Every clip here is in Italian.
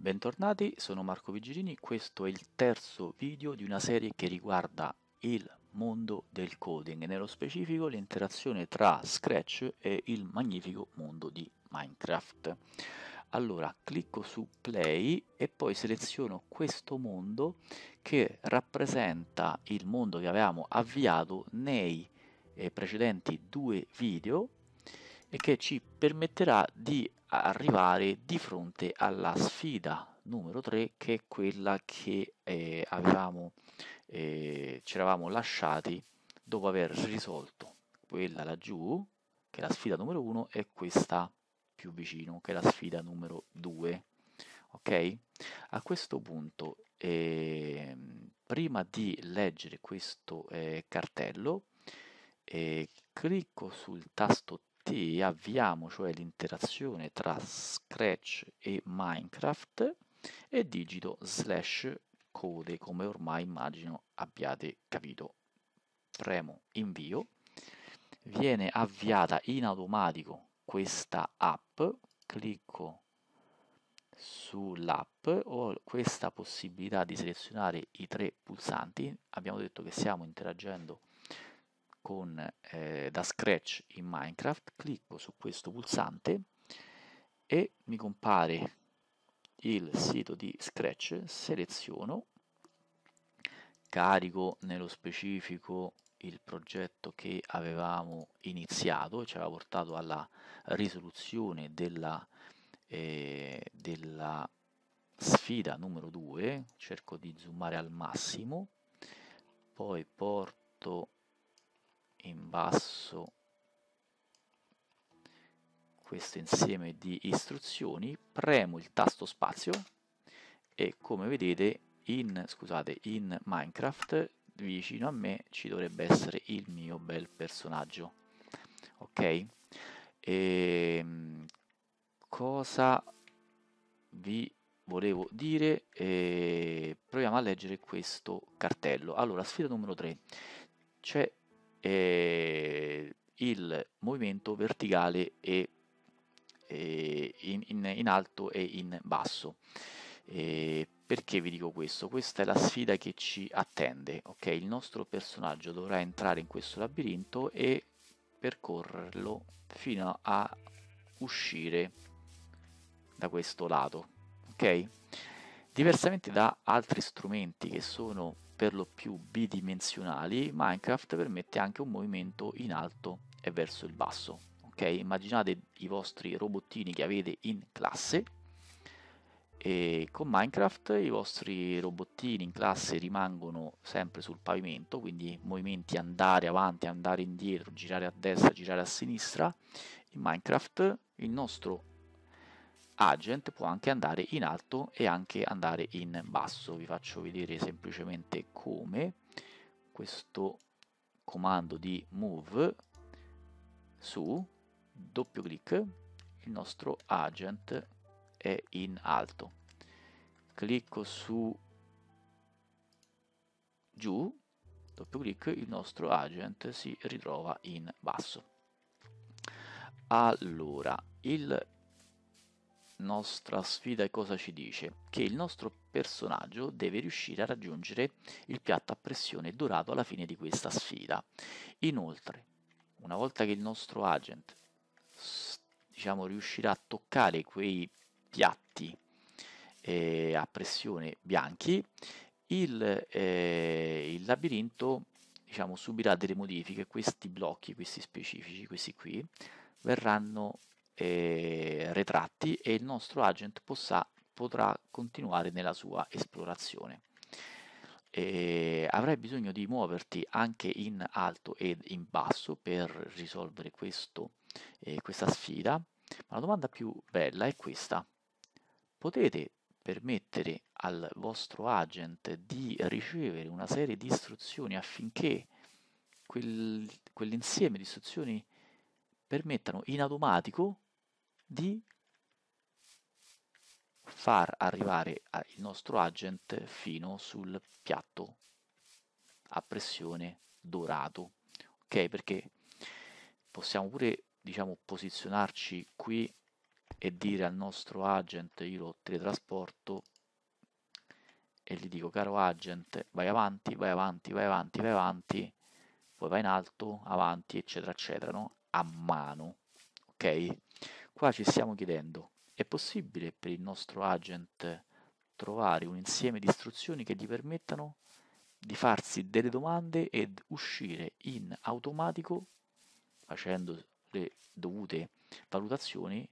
Bentornati, sono Marco Vigilini, questo è il terzo video di una serie che riguarda il mondo del coding, nello specifico l'interazione tra Scratch e il magnifico mondo di Minecraft. Allora, clicco su play e poi seleziono questo mondo che rappresenta il mondo che avevamo avviato nei eh, precedenti due video e che ci permetterà di arrivare di fronte alla sfida numero 3 che è quella che eh, avevamo, eh, ci eravamo lasciati dopo aver risolto quella laggiù che è la sfida numero 1 e questa più vicino che è la sfida numero 2 ok a questo punto eh, prima di leggere questo eh, cartello eh, clicco sul tasto e avviamo cioè l'interazione tra Scratch e Minecraft e digito slash code come ormai immagino abbiate capito. Premo invio, viene avviata in automatico questa app, clicco sull'app ho questa possibilità di selezionare i tre pulsanti abbiamo detto che stiamo interagendo con con, eh, da scratch in Minecraft, clicco su questo pulsante e mi compare il sito di Scratch, seleziono, carico nello specifico il progetto che avevamo iniziato e ci aveva portato alla risoluzione della, eh, della sfida numero 2, cerco di zoomare al massimo, poi porto in basso questo insieme di istruzioni, premo il tasto spazio e come vedete in, scusate, in Minecraft vicino a me ci dovrebbe essere il mio bel personaggio. Ok? E, ehm, cosa vi volevo dire? E, eh, proviamo a leggere questo cartello. Allora, sfida numero 3. C'è eh, il movimento verticale e, e in, in, in, alto e in basso. E eh, perché vi dico questo? Questa è la sfida che ci attende, ok? Il nostro personaggio dovrà entrare in questo labirinto e percorrerlo fino a uscire da questo lato, ok? Diversamente da altri strumenti che sono per lo più bidimensionali, Minecraft permette anche un movimento in alto e verso il basso. Ok, Immaginate i vostri robottini che avete in classe e con Minecraft i vostri robottini in classe rimangono sempre sul pavimento, quindi movimenti andare avanti, andare indietro, girare a destra, girare a sinistra. In Minecraft il nostro agent può anche andare in alto e anche andare in basso. Vi faccio vedere semplicemente come questo comando di move su doppio clic il nostro agent è in alto. Clicco su giù, doppio clic, il nostro agent si ritrova in basso. Allora, il nostra sfida cosa ci dice? Che il nostro personaggio deve riuscire a raggiungere il piatto a pressione dorato alla fine di questa sfida. Inoltre, una volta che il nostro agent diciamo, riuscirà a toccare quei piatti eh, a pressione bianchi, il, eh, il labirinto diciamo, subirà delle modifiche, questi blocchi, questi specifici, questi qui, verranno eh, retratti e il nostro agent possa, potrà continuare nella sua esplorazione. E avrai bisogno di muoverti anche in alto ed in basso per risolvere questo, eh, questa sfida, ma la domanda più bella è questa. Potete permettere al vostro agent di ricevere una serie di istruzioni affinché quel, quell'insieme di istruzioni permettano in automatico di far arrivare eh, il nostro agent fino sul piatto a pressione dorato ok perché possiamo pure diciamo posizionarci qui e dire al nostro agent io lo teletrasporto e gli dico caro agent vai avanti vai avanti vai avanti vai avanti poi va in alto avanti eccetera eccetera no? a mano ok Qua ci stiamo chiedendo, è possibile per il nostro agent trovare un insieme di istruzioni che gli permettano di farsi delle domande ed uscire in automatico, facendo le dovute valutazioni,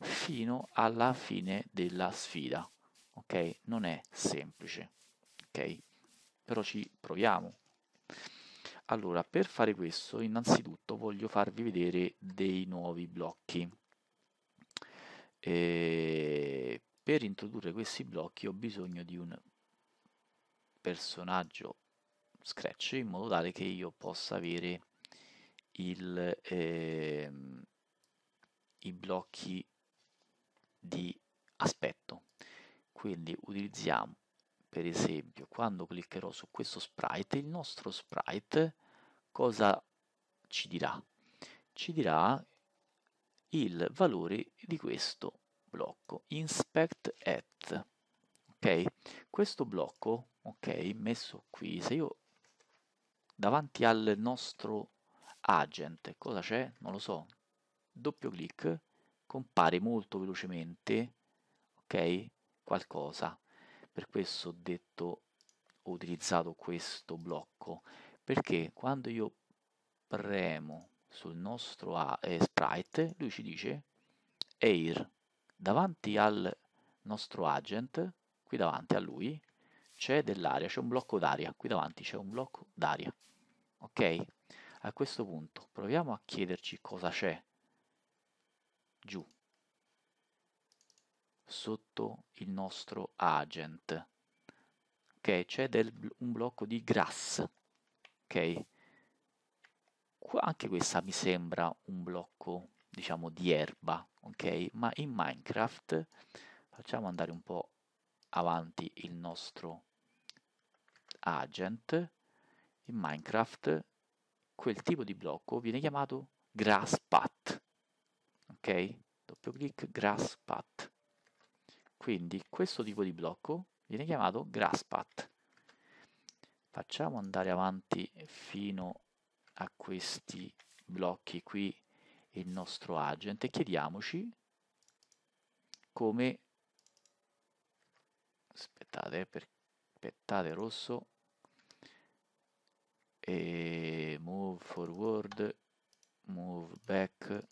fino alla fine della sfida. Ok? Non è semplice. Ok? Però ci proviamo. Allora, per fare questo, innanzitutto voglio farvi vedere dei nuovi blocchi. E ehm, per introdurre questi blocchi ho bisogno di un personaggio Scratch in modo tale che io possa avere il, eh, i blocchi di aspetto. Quindi utilizziamo per esempio quando cliccherò su questo sprite, il nostro sprite cosa ci dirà? Ci dirà il valore di questo blocco inspect at ok questo blocco ok messo qui se io davanti al nostro agent cosa c'è non lo so doppio clic compare molto velocemente ok qualcosa per questo ho detto ho utilizzato questo blocco perché quando io premo sul nostro eh, sprite, lui ci dice Air, davanti al nostro agent, qui davanti a lui, c'è dell'aria, c'è un blocco d'aria, qui davanti c'è un blocco d'aria, ok? A questo punto proviamo a chiederci cosa c'è giù, sotto il nostro agent, ok? C'è un blocco di grass, ok? anche questa mi sembra un blocco, diciamo, di erba, ok? Ma in Minecraft facciamo andare un po' avanti il nostro agent. In Minecraft quel tipo di blocco viene chiamato grass path, ok? Doppio clic, grass path. Quindi questo tipo di blocco viene chiamato grass path. Facciamo andare avanti fino a a questi blocchi qui il nostro agent e chiediamoci come aspettate, per, aspettate rosso e move forward move back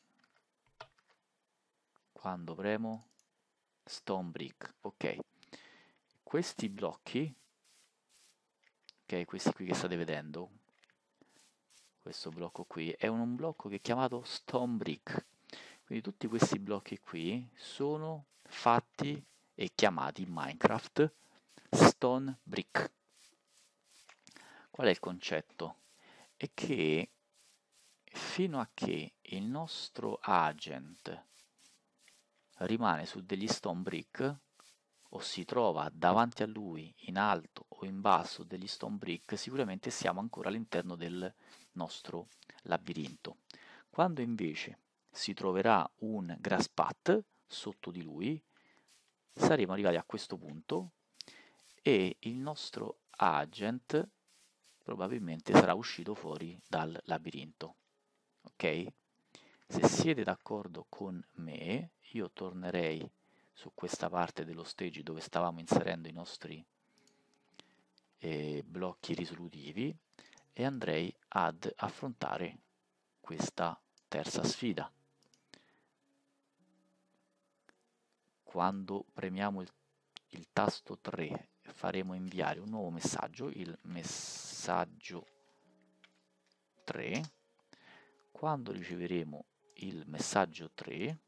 quando premo stone brick ok questi blocchi ok questi qui che state vedendo questo blocco qui è un, blocco che è chiamato stone brick quindi tutti questi blocchi qui sono fatti e chiamati in minecraft stone brick qual è il concetto è che fino a che il nostro agent rimane su degli stone brick o si trova davanti a lui in alto in basso degli stone brick sicuramente siamo ancora all'interno del nostro labirinto. Quando invece si troverà un grass path sotto di lui, saremo arrivati a questo punto e il nostro agent probabilmente sarà uscito fuori dal labirinto. Ok? Se siete d'accordo con me, io tornerei su questa parte dello stage dove stavamo inserendo i nostri eh, blocchi risolutivi e andrei ad affrontare questa terza sfida. Quando premiamo il, il tasto 3 faremo inviare un nuovo messaggio, il messaggio 3. Quando riceveremo il messaggio 3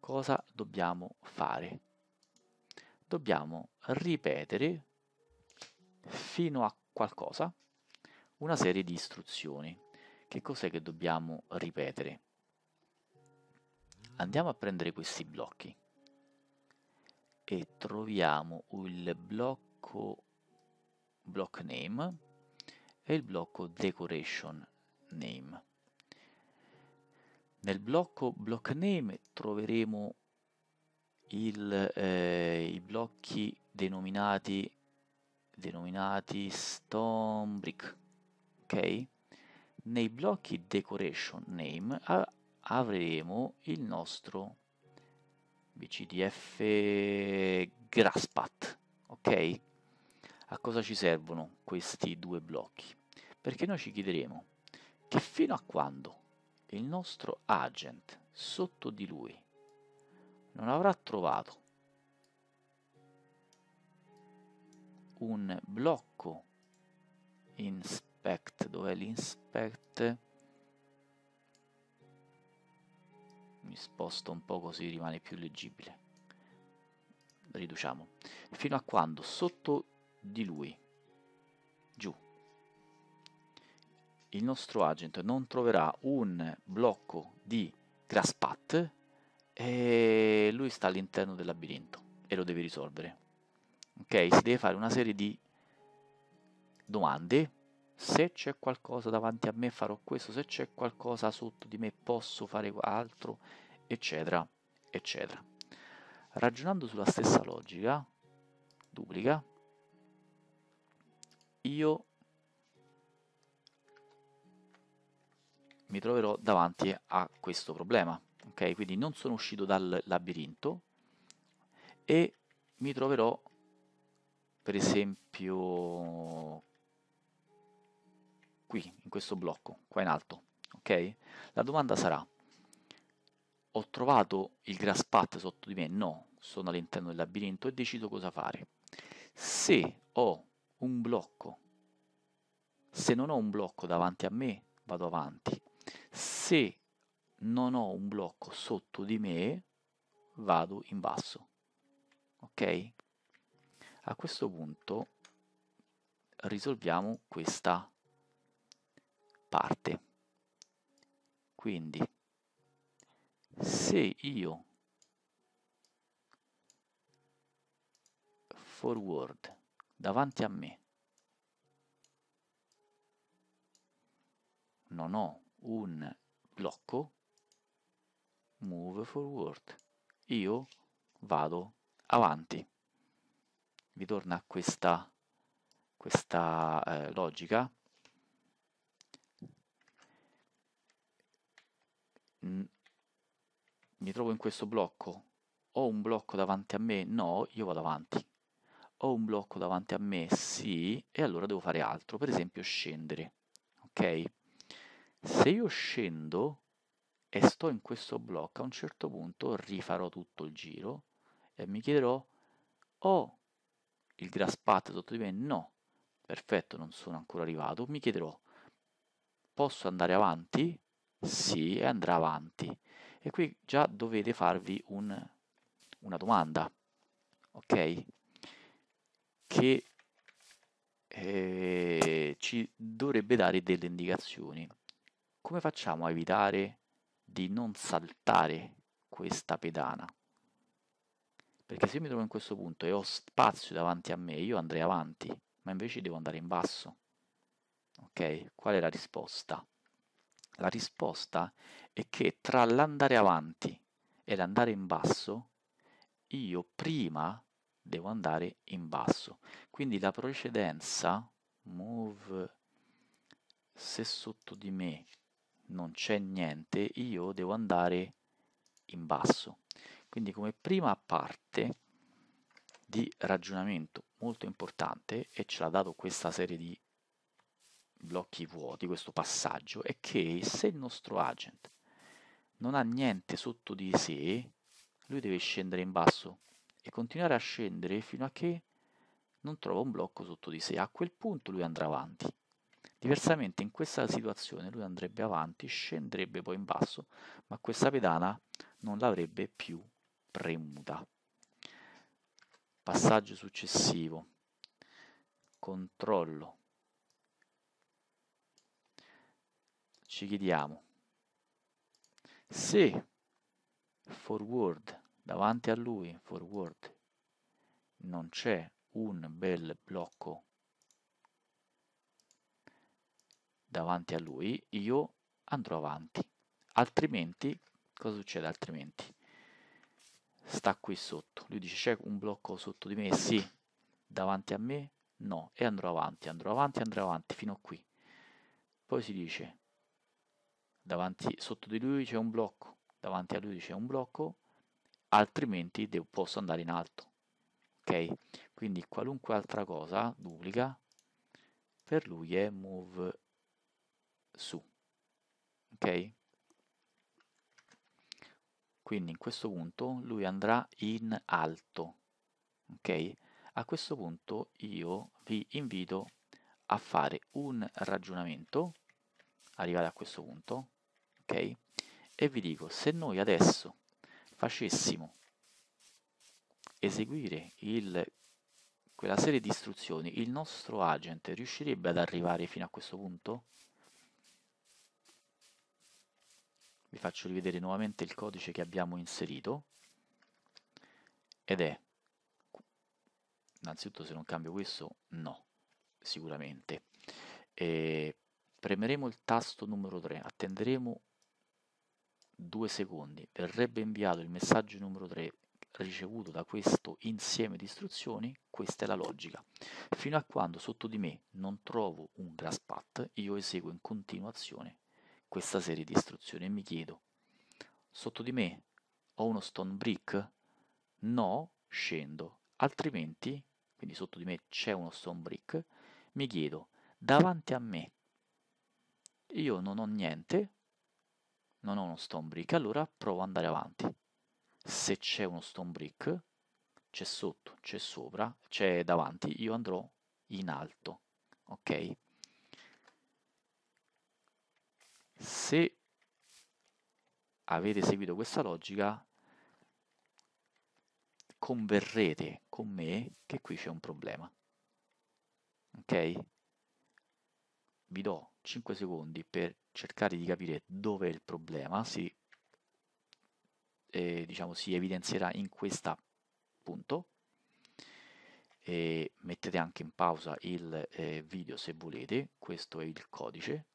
cosa dobbiamo fare? dobbiamo ripetere fino a qualcosa una serie di istruzioni. Che cos'è che dobbiamo ripetere? Andiamo a prendere questi blocchi e troviamo il blocco block name e il blocco decoration name. Nel blocco block name troveremo il, eh, i blocchi denominati, denominati stone brick ok nei blocchi decoration name avremo il nostro bcdf graspat ok a cosa ci servono questi due blocchi perché noi ci chiederemo che fino a quando il nostro agent sotto di lui non avrà trovato un blocco inspect, dov'è l'inspect? Mi sposto un po' così rimane più leggibile. Riduciamo. Fino a quando sotto di lui, giù, il nostro agent non troverà un blocco di grass path e lui sta all'interno del labirinto e lo devi risolvere. Ok, si deve fare una serie di domande. Se c'è qualcosa davanti a me farò questo, se c'è qualcosa sotto di me posso fare altro, eccetera, eccetera. Ragionando sulla stessa logica, duplica, io mi troverò davanti a questo problema ok? Quindi non sono uscito dal labirinto e mi troverò per esempio qui, in questo blocco, qua in alto, ok? La domanda sarà, ho trovato il grass path sotto di me? No, sono all'interno del labirinto e decido cosa fare. Se ho un blocco, se non ho un blocco davanti a me, vado avanti. Se non ho un blocco sotto di me, vado in basso. Ok? A questo punto risolviamo questa parte. Quindi, se io forward davanti a me non ho un blocco move forward. Io vado avanti. Vi torna questa, questa eh, logica? Mi trovo in questo blocco. Ho un blocco davanti a me? No, io vado avanti. Ho un blocco davanti a me? Sì, e allora devo fare altro. Per esempio scendere. Ok? Se io scendo, e sto in questo blocco, a un certo punto rifarò tutto il giro e mi chiederò oh, il grass path sotto di me? No, perfetto, non sono ancora arrivato. Mi chiederò posso andare avanti? Sì, e andrà avanti. E qui già dovete farvi un, una domanda, ok? Che eh, ci dovrebbe dare delle indicazioni. Come facciamo a evitare di non saltare questa pedana. Perché se io mi trovo in questo punto e ho spazio davanti a me, io andrei avanti, ma invece devo andare in basso. Ok? Qual è la risposta? La risposta è che tra l'andare avanti e l'andare in basso, io prima devo andare in basso. Quindi la precedenza, move, se sotto di me non c'è niente, io devo andare in basso. Quindi come prima parte di ragionamento molto importante, e ce l'ha dato questa serie di blocchi vuoti, questo passaggio, è che se il nostro agent non ha niente sotto di sé, lui deve scendere in basso e continuare a scendere fino a che non trova un blocco sotto di sé. A quel punto lui andrà avanti. Diversamente in questa situazione lui andrebbe avanti, scenderebbe poi in basso, ma questa pedana non l'avrebbe più premuta. Passaggio successivo. Controllo. Ci chiediamo se forward davanti a lui forward non c'è un bel blocco davanti a lui, io andrò avanti. Altrimenti, cosa succede altrimenti? Sta qui sotto. Lui dice c'è un blocco sotto di me? Sì. Davanti a me? No. E andrò avanti, andrò avanti, andrò avanti fino a qui. Poi si dice davanti, sotto di lui c'è un blocco, davanti a lui c'è un blocco, altrimenti devo, posso andare in alto. Ok? Quindi qualunque altra cosa duplica per lui è move su. Ok? Quindi in questo punto lui andrà in alto. Ok? A questo punto io vi invito a fare un ragionamento, arrivare a questo punto, ok? E vi dico, se noi adesso facessimo eseguire il, quella serie di istruzioni, il nostro agent riuscirebbe ad arrivare fino a questo punto? vi faccio rivedere nuovamente il codice che abbiamo inserito ed è innanzitutto se non cambio questo no sicuramente e premeremo il tasto numero 3 attenderemo due secondi verrebbe inviato il messaggio numero 3 ricevuto da questo insieme di istruzioni, questa è la logica. Fino a quando sotto di me non trovo un grass path, io eseguo in continuazione questa serie di istruzioni e mi chiedo, sotto di me ho uno stone brick? No, scendo, altrimenti, quindi sotto di me c'è uno stone brick, mi chiedo, davanti a me io non ho niente, non ho uno stone brick, allora provo ad andare avanti. Se c'è uno stone brick, c'è sotto, c'è sopra, c'è davanti, io andrò in alto, ok? Se avete seguito questa logica, converrete con me che qui c'è un problema. Ok? Vi do 5 secondi per cercare di capire dove il problema, si, eh, diciamo, si evidenzierà in questo punto. E mettete anche in pausa il eh, video se volete, questo è il codice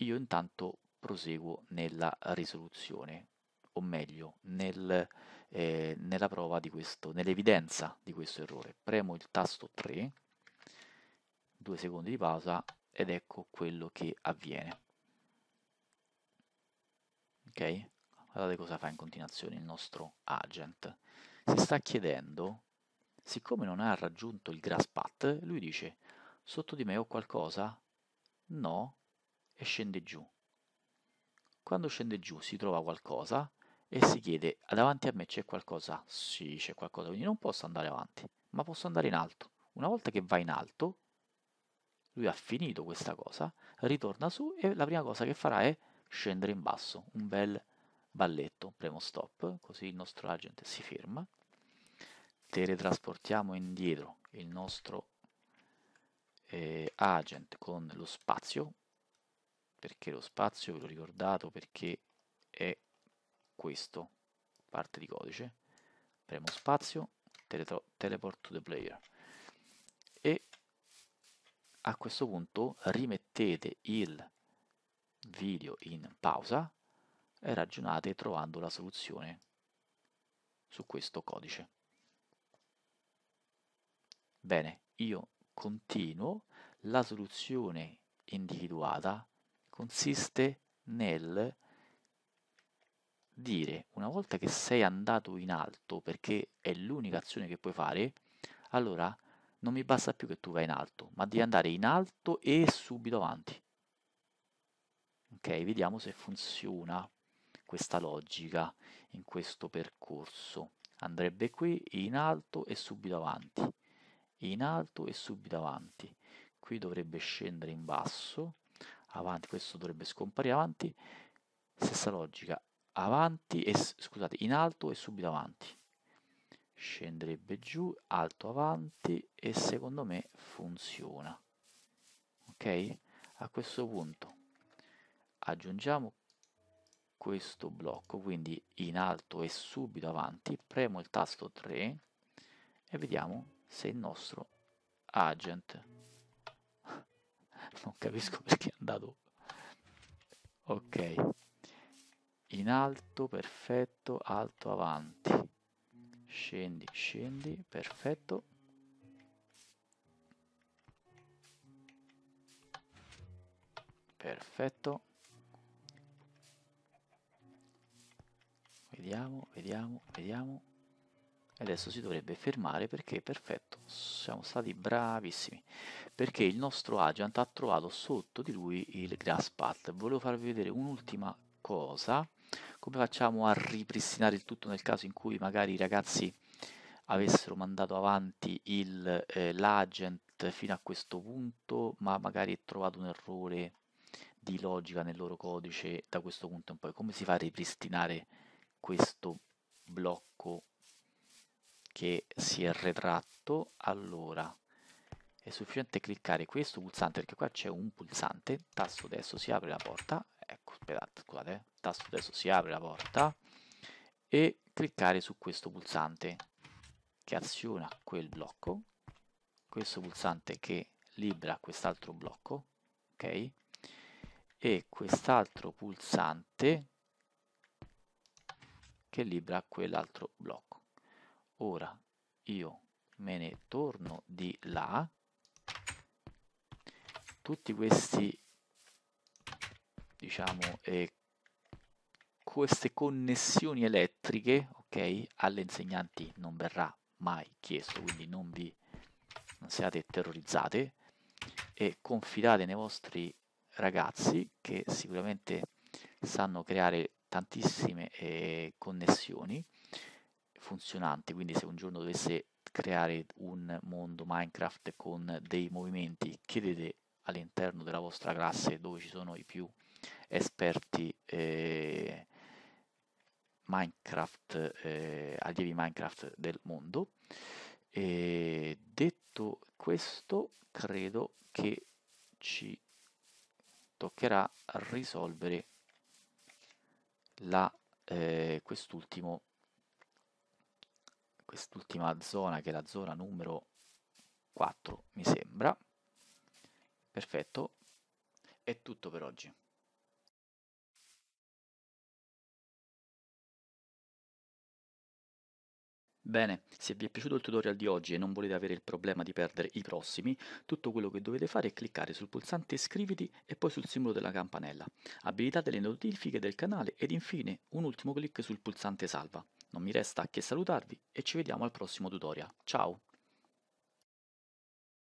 io intanto proseguo nella risoluzione, o meglio, nel, eh, nella prova di questo, nell'evidenza di questo errore. Premo il tasto 3, 2 secondi di pausa ed ecco quello che avviene. Ok? Guardate cosa fa in continuazione il nostro agent. Si sta chiedendo, siccome non ha raggiunto il grass path, lui dice, sotto di me ho qualcosa? No, e scende giù. Quando scende giù si trova qualcosa e si chiede, ah, davanti a me c'è qualcosa? Sì, c'è qualcosa, quindi non posso andare avanti, ma posso andare in alto. Una volta che va in alto, lui ha finito questa cosa, ritorna su e la prima cosa che farà è scendere in basso, un bel balletto, premo stop, così il nostro agent si ferma, teletrasportiamo indietro il nostro eh, agent con lo spazio, perché lo spazio ve l'ho ricordato perché è questo parte di codice premo spazio teleport to the player e a questo punto rimettete il video in pausa e ragionate trovando la soluzione su questo codice bene io continuo la soluzione individuata consiste nel dire una volta che sei andato in alto perché è l'unica azione che puoi fare, allora non mi basta più che tu vai in alto, ma devi andare in alto e subito avanti. Ok, vediamo se funziona questa logica in questo percorso. Andrebbe qui in alto e subito avanti, in alto e subito avanti. Qui dovrebbe scendere in basso avanti, questo dovrebbe scomparire avanti, stessa logica, avanti e scusate, in alto e subito avanti. Scenderebbe giù, alto avanti e secondo me funziona. Ok? A questo punto aggiungiamo questo blocco, quindi in alto e subito avanti, premo il tasto 3 e vediamo se il nostro agent non capisco perché è andato ok in alto perfetto alto avanti scendi scendi perfetto perfetto vediamo vediamo vediamo adesso si dovrebbe fermare perché perfetto siamo stati bravissimi perché il nostro agent ha trovato sotto di lui il grass path volevo farvi vedere un'ultima cosa come facciamo a ripristinare il tutto nel caso in cui magari i ragazzi avessero mandato avanti eh, l'agent eh, fino a questo punto ma magari è trovato un errore di logica nel loro codice da questo punto in poi come si fa a ripristinare questo blocco che è retratto, allora è sufficiente cliccare questo pulsante perché qua c'è un pulsante, tasto destro si apre la porta, ecco aspettate, scusate, eh, tasto destro si apre la porta e cliccare su questo pulsante che aziona quel blocco, questo pulsante che libera quest'altro blocco, ok? E quest'altro pulsante che libera quell'altro blocco. Ora io me ne torno di là, tutti questi, diciamo, eh, queste connessioni elettriche, ok, alle insegnanti non verrà mai chiesto, quindi non vi non siate terrorizzate e confidate nei vostri ragazzi che sicuramente sanno creare tantissime eh, connessioni funzionante, quindi se un giorno dovesse creare un mondo Minecraft con dei movimenti, chiedete all'interno della vostra classe dove ci sono i più esperti eh, Minecraft, eh, allievi Minecraft del mondo. E detto questo, credo che ci toccherà risolvere la, eh, quest'ultimo quest'ultima zona che è la zona numero 4 mi sembra perfetto è tutto per oggi Bene, se vi è piaciuto il tutorial di oggi e non volete avere il problema di perdere i prossimi, tutto quello che dovete fare è cliccare sul pulsante iscriviti e poi sul simbolo della campanella. Abilitate le notifiche del canale ed infine un ultimo clic sul pulsante salva. Non mi resta che salutarvi e ci vediamo al prossimo tutorial. Ciao!